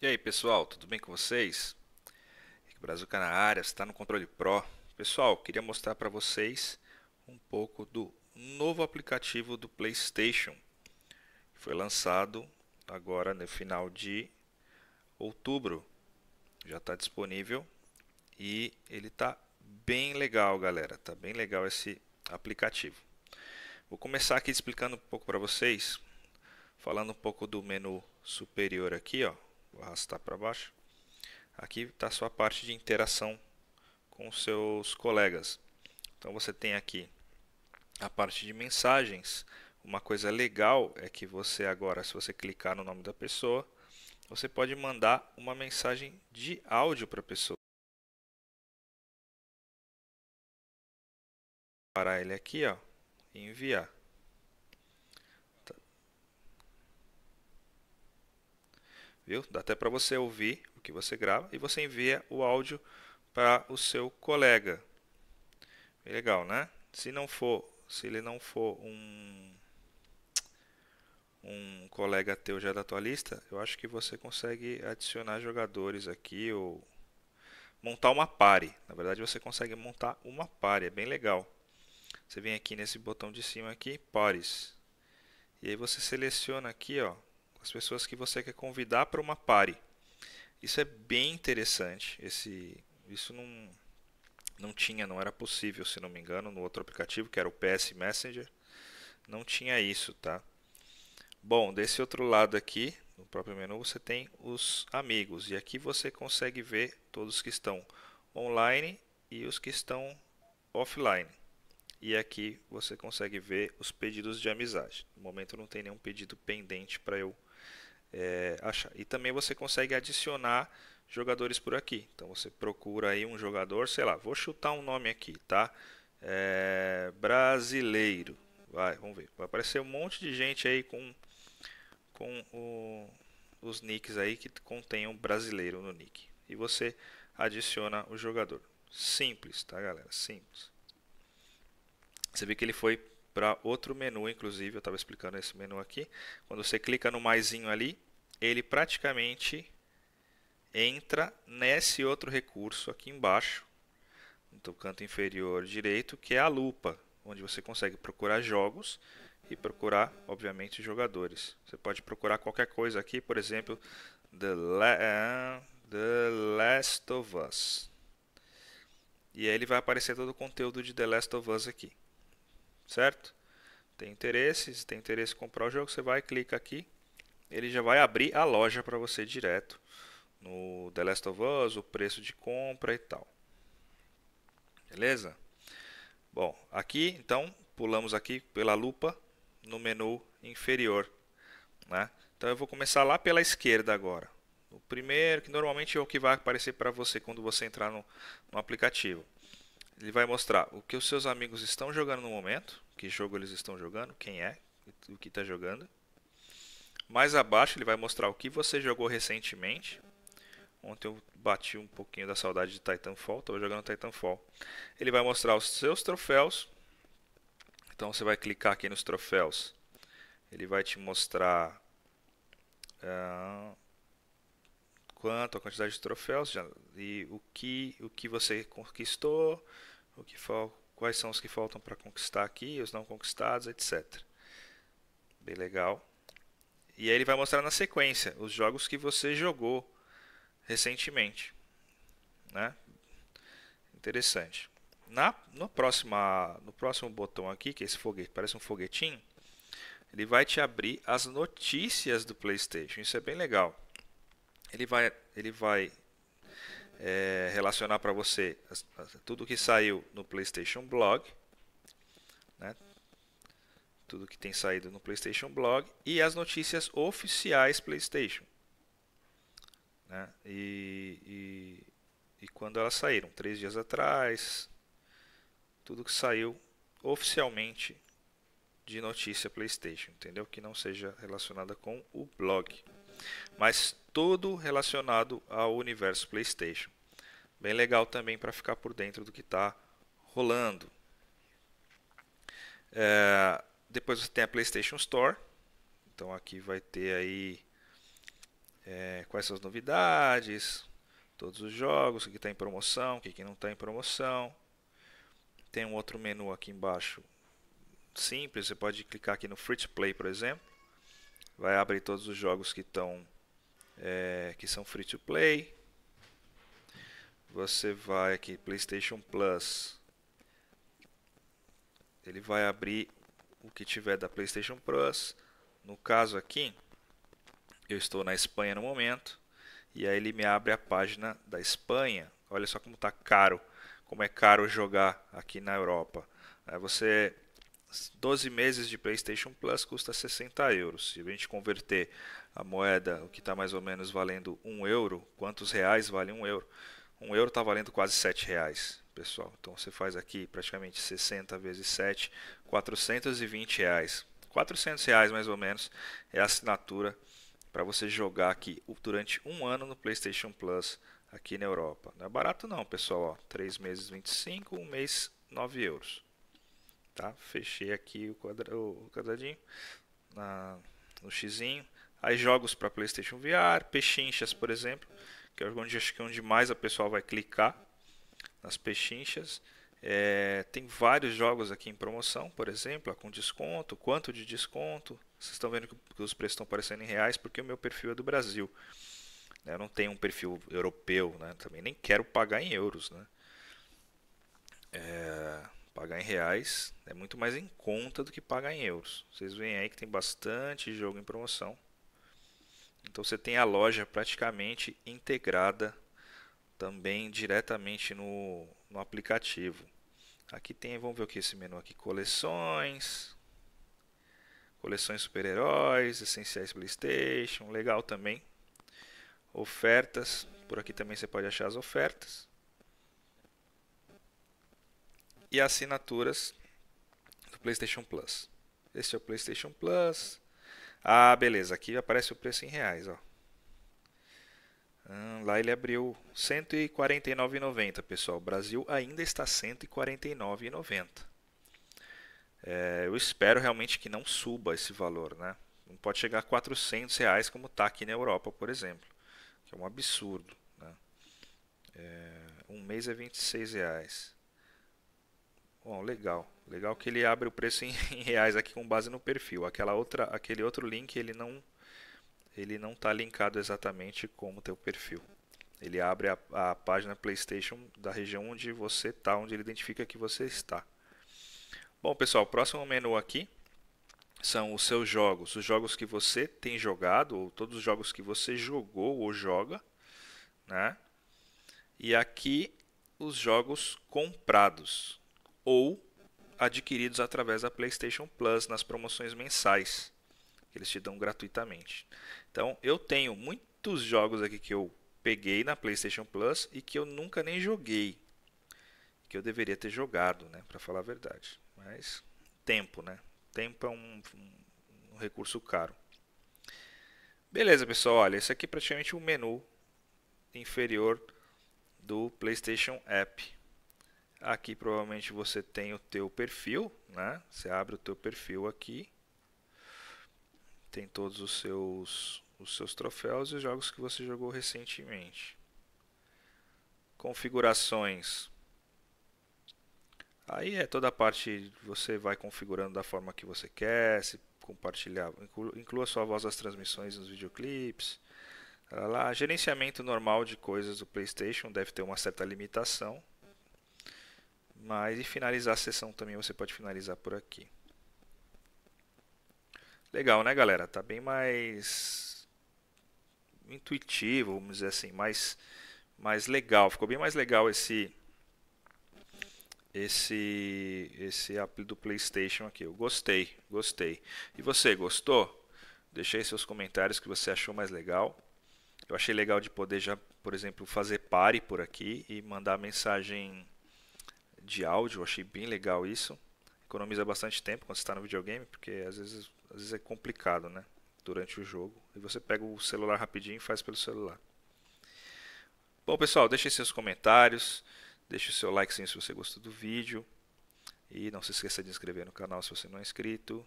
E aí pessoal, tudo bem com vocês? Rick Brazuca na área, está no Controle Pro. Pessoal, queria mostrar para vocês um pouco do novo aplicativo do PlayStation. Que foi lançado agora no final de outubro. Já está disponível e ele está bem legal, galera. Está bem legal esse aplicativo. Vou começar aqui explicando um pouco para vocês, falando um pouco do menu superior aqui, ó, vou arrastar para baixo. Aqui está a sua parte de interação com seus colegas. Então você tem aqui a parte de mensagens. Uma coisa legal é que você agora, se você clicar no nome da pessoa, você pode mandar uma mensagem de áudio para a pessoa. Vou parar ele aqui, ó, e enviar. viu? Dá até para você ouvir o que você grava e você envia o áudio para o seu colega. Bem legal, né? Se não for, se ele não for um um colega teu já da tua lista, eu acho que você consegue adicionar jogadores aqui ou montar uma pare. Na verdade, você consegue montar uma pare, é bem legal. Você vem aqui nesse botão de cima aqui, pares. E aí você seleciona aqui, ó, as pessoas que você quer convidar para uma party. Isso é bem interessante. Esse, isso não, não tinha, não era possível, se não me engano, no outro aplicativo, que era o PS Messenger. Não tinha isso, tá? Bom, desse outro lado aqui, no próprio menu, você tem os amigos. E aqui você consegue ver todos que estão online e os que estão offline. E aqui você consegue ver os pedidos de amizade. No momento não tem nenhum pedido pendente para eu é, achar. E também você consegue adicionar jogadores por aqui. Então você procura aí um jogador, sei lá, vou chutar um nome aqui, tá? É, brasileiro. Vai, vamos ver. Vai aparecer um monte de gente aí com, com o, os nicks aí que contenham brasileiro no nick. E você adiciona o jogador. Simples, tá galera? Simples. Você vê que ele foi para outro menu, inclusive, eu estava explicando esse menu aqui. Quando você clica no maisinho ali, ele praticamente entra nesse outro recurso aqui embaixo, no canto inferior direito, que é a lupa, onde você consegue procurar jogos e procurar, obviamente, jogadores. Você pode procurar qualquer coisa aqui, por exemplo, The, La eh, The Last of Us. E aí ele vai aparecer todo o conteúdo de The Last of Us aqui certo? Tem interesse, se tem interesse em comprar o jogo, você vai, clica aqui, ele já vai abrir a loja para você direto no The Last of Us, o preço de compra e tal. Beleza? Bom, aqui então pulamos aqui pela lupa no menu inferior, né? Então eu vou começar lá pela esquerda agora. O primeiro, que normalmente é o que vai aparecer para você quando você entrar no, no aplicativo ele vai mostrar o que os seus amigos estão jogando no momento, que jogo eles estão jogando, quem é, o que está jogando. Mais abaixo ele vai mostrar o que você jogou recentemente. Ontem eu bati um pouquinho da saudade de Titanfall, estava jogando Titanfall. Ele vai mostrar os seus troféus. Então você vai clicar aqui nos troféus. Ele vai te mostrar uh, quanto a quantidade de troféus já, e o que, o que você conquistou, o que fal, quais são os que faltam para conquistar aqui, os não conquistados, etc. Bem legal. E aí ele vai mostrar na sequência os jogos que você jogou recentemente. Né? Interessante. Na, no, próxima, no próximo botão aqui, que é esse foguete, parece um foguetinho, ele vai te abrir as notícias do PlayStation. Isso é bem legal ele vai, ele vai é, relacionar para você tudo que saiu no PlayStation Blog, né? tudo que tem saído no PlayStation Blog e as notícias oficiais PlayStation. Né? E, e, e, quando elas saíram, três dias atrás, tudo que saiu oficialmente de notícia PlayStation, entendeu? Que não seja relacionada com o blog mas todo relacionado ao universo PlayStation. Bem legal também para ficar por dentro do que está rolando. É, depois você tem a PlayStation Store. Então aqui vai ter aí é, quais são as novidades, todos os jogos, o que está em promoção, o que, que não está em promoção. Tem um outro menu aqui embaixo simples, você pode clicar aqui no Free to Play, por exemplo vai abrir todos os jogos que estão é, que são free to play. Você vai aqui PlayStation Plus. Ele vai abrir o que tiver da PlayStation Plus. No caso aqui, eu estou na Espanha no momento e aí ele me abre a página da Espanha. Olha só como está caro, como é caro jogar aqui na Europa. Aí você 12 meses de PlayStation Plus custa 60 euros. Se a gente converter a moeda, o que está mais ou menos valendo 1 euro, quantos reais vale 1 euro? 1 euro está valendo quase 7 reais, pessoal. Então você faz aqui praticamente 60 vezes 7, 420 reais. 400 reais mais ou menos é a assinatura para você jogar aqui durante um ano no PlayStation Plus aqui na Europa. Não é barato não, pessoal. 3 meses 25, um mês 9 euros. Tá? Fechei aqui o, quadra, o quadradinho, na, no xizinho. Aí jogos para PlayStation VR, pechinchas, por exemplo, que é onde acho que é onde mais a pessoa vai clicar nas pechinchas. É, tem vários jogos aqui em promoção, por exemplo, com desconto, quanto de desconto. Vocês estão vendo que os preços estão parecendo em reais porque o meu perfil é do Brasil. Né? Eu não tenho um perfil europeu, né? Também nem quero pagar em euros, né? É... Pagar em reais é muito mais em conta do que pagar em euros. Vocês veem aí que tem bastante jogo em promoção. Então você tem a loja praticamente integrada também diretamente no, no aplicativo. Aqui tem, vamos ver o que é esse menu aqui, coleções, coleções super-heróis, essenciais PlayStation, legal também. Ofertas, por aqui também você pode achar as ofertas e assinaturas do PlayStation Plus. Este é o PlayStation Plus. Ah, beleza. Aqui aparece o preço em reais. Ó. Hum, lá ele abriu 149,90, pessoal. O Brasil ainda está 149,90. É, eu espero realmente que não suba esse valor, né? Não pode chegar a 400 reais como está aqui na Europa, por exemplo. Que é um absurdo. Né? É, um mês é 26 reais. Bom, legal. Legal que ele abre o preço em, reais aqui com base no perfil. Aquela outra, aquele outro link ele não ele não está linkado exatamente com o teu perfil. Ele abre a, a página PlayStation da região onde você está, onde ele identifica que você está. Bom, pessoal, próximo menu aqui são os seus jogos, os jogos que você tem jogado ou todos os jogos que você jogou ou joga, né? E aqui os jogos comprados ou adquiridos através da PlayStation Plus nas promoções mensais que eles te dão gratuitamente. Então, eu tenho muitos jogos aqui que eu peguei na PlayStation Plus e que eu nunca nem joguei, que eu deveria ter jogado, né, para falar a verdade. Mas tempo, né? Tempo é um, um, um recurso caro. Beleza, pessoal. Olha, esse aqui é praticamente o um menu inferior do PlayStation App. Aqui provavelmente você tem o teu perfil, né? Você abre o teu perfil aqui. Tem todos os seus os seus troféus e os jogos que você jogou recentemente. Configurações. Aí é toda a parte você vai configurando da forma que você quer, se compartilhar, inclua sua voz nas transmissões nos videoclipes. Lá, gerenciamento normal de coisas do PlayStation deve ter uma certa limitação, mas e finalizar a sessão também, você pode finalizar por aqui. Legal, né, galera? Tá bem mais intuitivo, vamos dizer assim, mais mais legal. Ficou bem mais legal esse esse esse app do PlayStation aqui. Eu gostei, gostei. E você gostou? Deixei seus comentários que você achou mais legal. Eu achei legal de poder já, por exemplo, fazer pare por aqui e mandar mensagem de áudio, achei bem legal isso. Economiza bastante tempo quando você está no videogame, porque às vezes, às vezes é complicado, né? Durante o jogo. E você pega o celular rapidinho e faz pelo celular. Bom, pessoal, deixe seus comentários, deixe o seu like se você gostou do vídeo. E não se esqueça de inscrever no canal se você não é inscrito.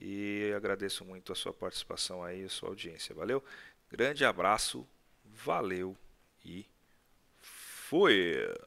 E agradeço muito a sua participação aí, a sua audiência. Valeu? Grande abraço, valeu e fui!